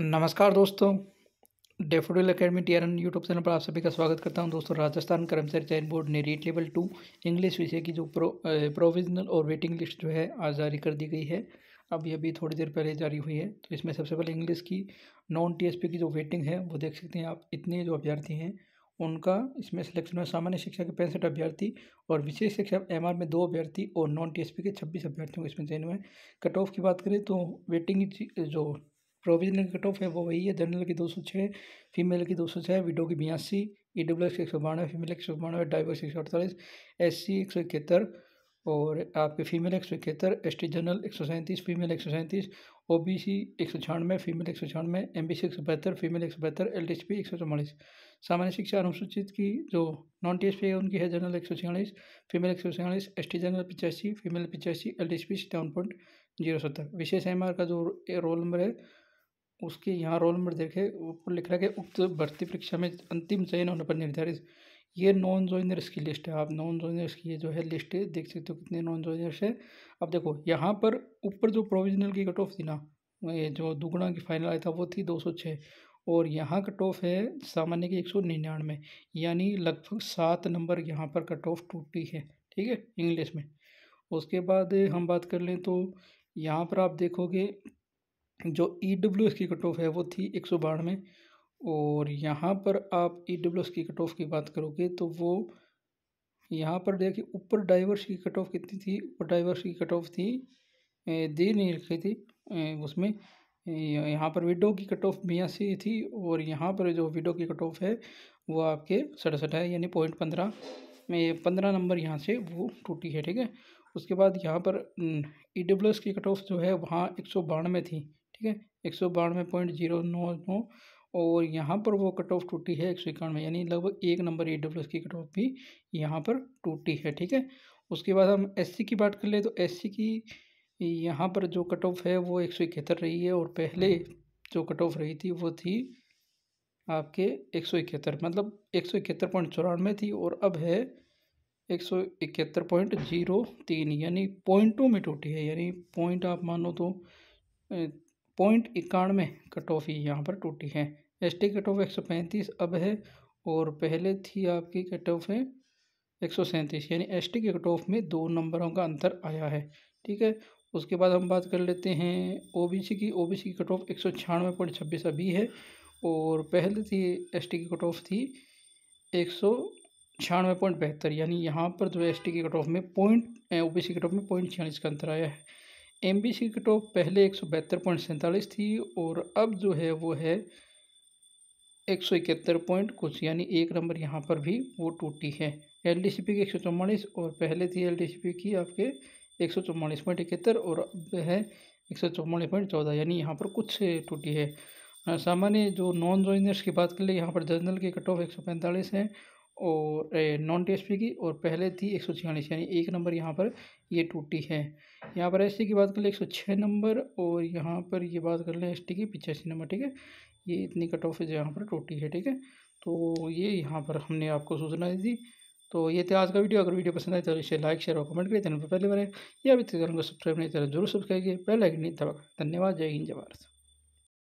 नमस्कार दोस्तों Daffodil Academy T R N YouTube channel पर आप सभी का स्वागत करता हूं दोस्तों राजस्थान कर्मचारी चयन बोर्ड ने रीट लेवल टू इंग्लिश विषय की जो प्रो प्रोविजनल और वेटिंग लिस्ट जो है आज जारी कर दी गई है अभी अभी थोड़ी देर पहले जारी हुई है तो इसमें सबसे पहले इंग्लिश की नॉन टी की जो वेटिंग है वो देख सकते हैं आप इतने जो अभ्यर्थी हैं उनका इसमें सिलेक्शन में सामान्य शिक्षा के पैंसठ अभ्यर्थी और विशेष शिक्षा एम में दो अभ्यर्थी और नॉन टी के छब्बीस अभ्यर्थियों को इसमें चयन हुए कट ऑफ की बात करें तो वेटिंग जो प्रोविजनल कट ऑफ है वो वही है जनरल की दो सौ छः फीमेल की दो सौ छः विडो की बयासी ई डब्ल्यू एक्स एक सौ बानवे फीमेल एक सौ बानवे डाइवर्स एक सौ अड़तालीस एस सी एक सौ इकहत्तर और आपके फीमेल एक सौ इकहत्तर एस टी जनरल एक सौ सैंतीस फीमेल एक सौ सैंतीस ओ बी सी एक सौ छियानवे फीमेल एक सौ छियानवे एम बी सी एक सौ बहत्तर फीमेल एक सौ बहत्तर एल टी एस पी एक सौ चौवालीस सामान्य शिक्षा अनुसूचित की जो नॉन टी एस पी है उनकी है जनरल एक सौ छियालीस फीमेल एक सौ छियालीस एस टी जनरल पिचासी फीमेल पिचासी एल टी एस पी सत्तावन पॉइंट जीरो सत्तर विशेष एम आर का जो रोल नंबर है उसके यहाँ रोल नंबर देखे ऊपर लिख रहा है उक्त भर्ती परीक्षा में अंतिम चयन होने पर निर्धारित ये नॉन जॉइनर्स की लिस्ट है आप नॉन जॉइनर्स की ये जो है लिस्ट है देख सकते हो कितने नॉन जॉइनर्स है अब देखो यहाँ पर ऊपर जो प्रोविजनल की कट ऑफ थी ना ये जो दुगुना की फाइनल आया था वो थी दो सौ छः और यहाँ कट ऑफ है सामान्य की एक सौ निन्यानवे यानी लगभग सात नंबर यहाँ पर कट ऑफ टूटी है ठीक है इंग्लिश में उसके बाद हम बात कर लें तो यहाँ पर आप देखोगे जो ई डब्ल्यू एस की कट ऑफ है वो थी एक सौ बानवे और यहाँ पर आप ई डब्ल्यू एस की कट ऑफ की बात करोगे तो वो यहाँ पर देखिए ऊपर डाइवर्स की कट ऑफ कितनी थी ऊपर डाइवर्स की कट ऑफ थी दे नहीं रखी थी उसमें यहाँ पर विडो की कट ऑफ बयासी थी और यहाँ पर जो विडो की कट ऑफ है वो आपके सड़सठ है यानी पॉइंट पंद्रह में पंद्रह नंबर यहाँ से वो टूटी है ठीक है उसके बाद यहाँ पर ई डब्ल्यू एस की कट ऑफ जो है वहाँ एक सौ बानवे थी ठीक है एक सौ बानवे पॉइंट जीरो नौ नौ और यहाँ पर वो कट ऑफ टूटी है एक सौ इक्यानवे यानी लगभग एक नंबर ए डब्ल्यू एस की कट ऑफ भी यहाँ पर टूटी है ठीक है उसके बाद हम एस सी की बात कर ले तो एस सी की यहाँ पर जो कट ऑफ है वो एक सौ इकहत्तर रही है और पहले जो कट ऑफ रही थी वो थी आपके एक सौ इकहत्तर मतलब एक सौ इकहत्तर पॉइंट चौरानवे थी और अब है एक सौ इकहत्तर पॉइंट जीरो तीन यानी पॉइंटों में टूटी है यानी पॉइंट आप मानो तो पॉइंट इक्यानवे कट ऑफ ही यहाँ पर टूटी है एस टी कट ऑफ एक सौ पैंतीस अब है और पहले थी आपकी कट ऑफ है एक सौ सैंतीस यानी एस टी के कट ऑफ में दो नंबरों का अंतर आया है ठीक है उसके बाद हम बात कर लेते हैं ओ बी सी की ओ बी सी की कट ऑफ एक सौ छियानवे पॉइंट छब्बीस अभी है और पहले थी एस टी की कट ऑफ थी एक सौ छियानवे पॉइंट बहत्तर यानी यहाँ पर जो एस टी की कट ऑफ में point O B C cut off में पॉइंट छियालीस का अंतर आया है एम बी सी की टॉप पहले एक सौ बहत्तर पॉइंट सैंतालीस थी और अब जो है वो है एक सौ इकहत्तर पॉइंट कुछ यानी एक नंबर यहाँ पर भी वो टूटी है एल डी सी पी की एक सौ चौवालीस और पहले थी एल डी सी पी की आपके एक सौ चौवालीस पॉइंट इकहत्तर और अब है एक सौ चौवालीस पॉइंट चौदह यानी यहाँ पर कुछ टूटी है सामान्य जो नॉन जॉइनर्स की बात कर ले यहाँ पर जनरल की कट ऑफ एक सौ पैंतालीस है और नॉन पी की और पहले थी एक सौ छियालीस यानी एक नंबर यहाँ पर ये टूटी है यहाँ पर टी की बात कर लें एक सौ छः नंबर और यहाँ पर ये बात कर लें टी की पिचासी नंबर ठीक है ये इतनी कट ऑफ यहाँ पर टूटी है ठीक है तो ये यहाँ पर हमने आपको सूचना दी थी तो ये थे आज का वीडियो अगर वीडियो पसंद आए तो इसे लाइक शेयर और कमेंट करें चैनल पर पहले बार या अभी तो चैनल को सब्सक्राइब नहीं करें तो जरूर सब्सक्राइब किए पहले नहीं दबा धन्यवाद जय हिंद जय भारत